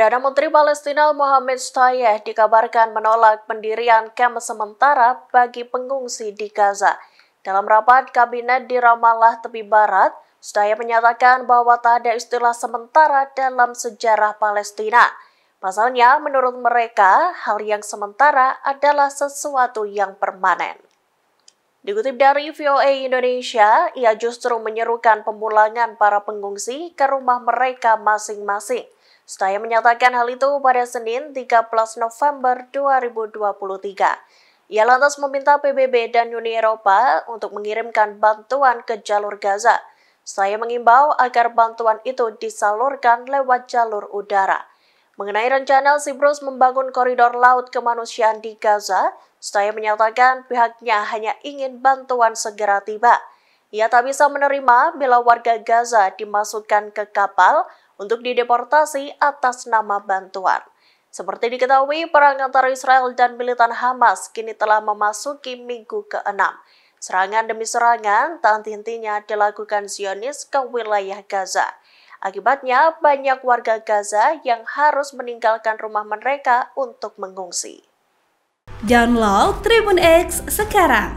Perdana Menteri Palestina Mohammed Stayeh dikabarkan menolak pendirian kamp sementara bagi pengungsi di Gaza. Dalam rapat kabinet di Ramallah Tepi Barat, Stayeh menyatakan bahwa tak ada istilah sementara dalam sejarah Palestina. Pasalnya, menurut mereka, hal yang sementara adalah sesuatu yang permanen. Dikutip dari VOA Indonesia, ia justru menyerukan pemulangan para pengungsi ke rumah mereka masing-masing. Saya menyatakan hal itu pada Senin 13 November 2023. Ia lantas meminta PBB dan Uni Eropa untuk mengirimkan bantuan ke jalur Gaza. Saya mengimbau agar bantuan itu disalurkan lewat jalur udara. Mengenai rencana Siprus membangun koridor laut kemanusiaan di Gaza, saya menyatakan pihaknya hanya ingin bantuan segera tiba. Ia tak bisa menerima bila warga Gaza dimasukkan ke kapal untuk dideportasi atas nama bantuan. Seperti diketahui, perang antara Israel dan militan Hamas kini telah memasuki minggu ke-6. Serangan demi serangan tak henti-hentinya dilakukan Zionis ke wilayah Gaza. Akibatnya, banyak warga Gaza yang harus meninggalkan rumah mereka untuk mengungsi. Download Tribun X sekarang